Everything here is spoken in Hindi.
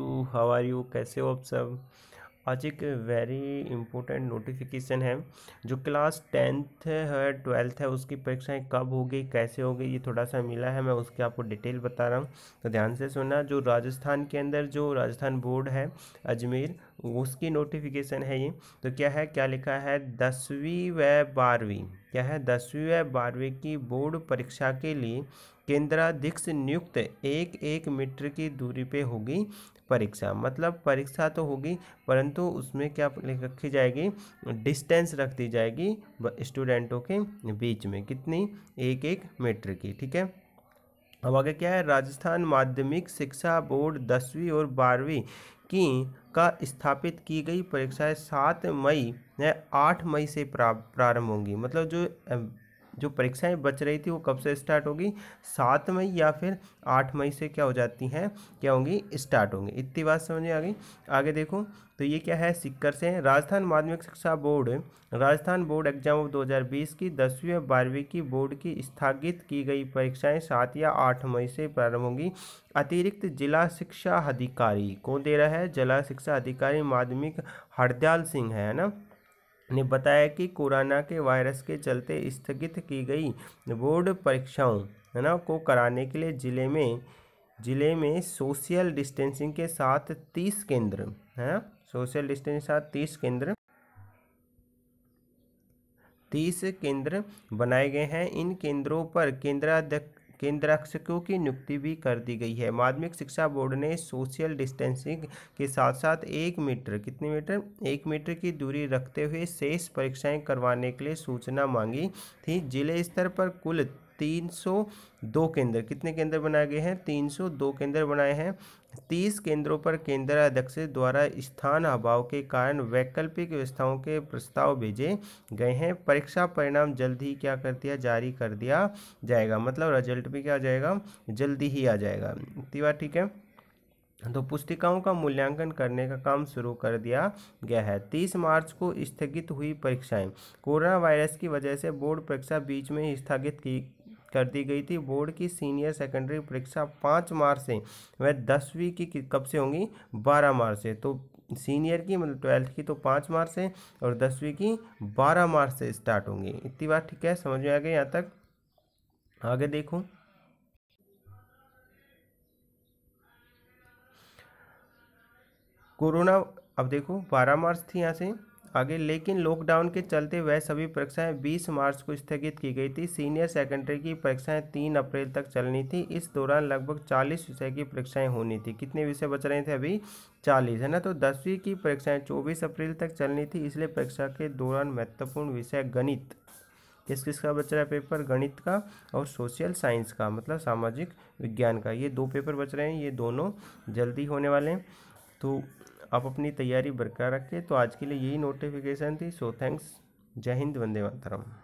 टू हाउ आर यू कैसे हो आप सब आज एक वेरी इंपॉर्टेंट नोटिफिकेशन है जो क्लास टेंथ है ट्वेल्थ है उसकी परीक्षाएं कब होगी कैसे होगी ये थोड़ा सा मिला है मैं उसकी आपको डिटेल बता रहा हूँ तो ध्यान से सुनना जो राजस्थान के अंदर जो राजस्थान बोर्ड है अजमेर उसकी नोटिफिकेशन है ये तो क्या है क्या लिखा है दसवीं व बारहवीं क्या है दसवीं व बारहवीं की बोर्ड परीक्षा के लिए केंद्राधीक्ष नियुक्त एक एक मीटर की दूरी पे होगी परीक्षा मतलब परीक्षा तो होगी परंतु उसमें क्या रखी जाएगी डिस्टेंस रख दी जाएगी स्टूडेंटों के बीच में कितनी एक एक मीटर की ठीक है अब आगे क्या है राजस्थान माध्यमिक शिक्षा बोर्ड दसवीं और बारहवीं की का स्थापित की गई परीक्षाएं सात मई या आठ मई से प्रारंभ होंगी मतलब जो जो परीक्षाएं बच रही थी वो कब से स्टार्ट होगी सात मई या फिर आठ मई से क्या हो जाती हैं क्या होंगी स्टार्ट होंगी इतनी बात समझ में आ गई आगे देखो तो ये क्या है सिक्कर से राजस्थान माध्यमिक शिक्षा board Rajasthan board exam of 2020 की दसवीं और बारहवीं की बोर्ड की स्थगित की गई परीक्षाएं सात या आठ मई से प्रारंभ होंगी अतिरिक्त जिला शिक्षा अधिकारी कौन दे रहा है जिला शिक्षा अधिकारी माध्यमिक हरदयाल सिंह है ना ने बताया कि कोरोना के वायरस के चलते स्थगित की गई बोर्ड परीक्षाओं है ना को कराने के लिए ज़िले में ज़िले में सोशल डिस्टेंसिंग के साथ तीस केंद्र है ना सोशल डिस्टेंसिंग के साथ तीस केंद्र तीस केंद्र बनाए गए हैं इन केंद्रों पर केंद्राध्यक्ष शिक्षकों की नियुक्ति भी कर दी गई है माध्यमिक शिक्षा बोर्ड ने सोशल डिस्टेंसिंग के साथ साथ एक मीटर कितने मीटर एक मीटर की दूरी रखते हुए शेष परीक्षाएं करवाने के लिए सूचना मांगी थी जिले स्तर पर कुल 302 केंद्र कितने केंद्र बनाए गए हैं 302 केंद्र बनाए हैं 30 केंद्रों पर केंद्र अध्यक्ष द्वारा स्थान अभाव के कारण वैकल्पिक व्यवस्थाओं के प्रस्ताव भेजे गए हैं परीक्षा परिणाम जल्द ही क्या कर दिया जारी कर दिया जाएगा मतलब रिजल्ट भी क्या आ जाएगा जल्दी ही आ जाएगा तीवा ठीक है तो पुस्तिकाओं का मूल्यांकन करने का काम शुरू कर दिया गया है तीस मार्च को स्थगित हुई परीक्षाएं कोरोना वायरस की वजह से बोर्ड परीक्षा बीच में स्थगित की कर दी गई थी बोर्ड की सीनियर सेकेंडरी परीक्षा पाँच मार्च से वह दसवीं की कब से होंगी बारह मार्च से तो सीनियर की मतलब ट्वेल्थ की तो पाँच मार्च से और दसवीं की बारह मार्च से स्टार्ट होंगी इतनी बात ठीक है समझ में आ गया यहाँ तक आगे देखो कोरोना अब देखो बारह मार्च थी यहाँ से आगे लेकिन लॉकडाउन के चलते वह सभी परीक्षाएं 20 मार्च को स्थगित की गई थी सीनियर सेकेंडरी की परीक्षाएं 3 अप्रैल तक चलनी थी इस दौरान लगभग 40 विषय की परीक्षाएं होनी थी कितने विषय बच रहे थे अभी 40 है ना तो दसवीं की परीक्षाएं 24 अप्रैल तक चलनी थी इसलिए परीक्षा के दौरान महत्वपूर्ण विषय गणित किस किस का बच रहा है पेपर गणित का और सोशल साइंस का मतलब सामाजिक विज्ञान का ये दो पेपर बच रहे हैं ये दोनों जल्दी होने वाले हैं तो आप अपनी तैयारी बरकरार रखें तो आज के लिए यही नोटिफिकेशन थी सो थैंक्स जय हिंद वंदे मातरम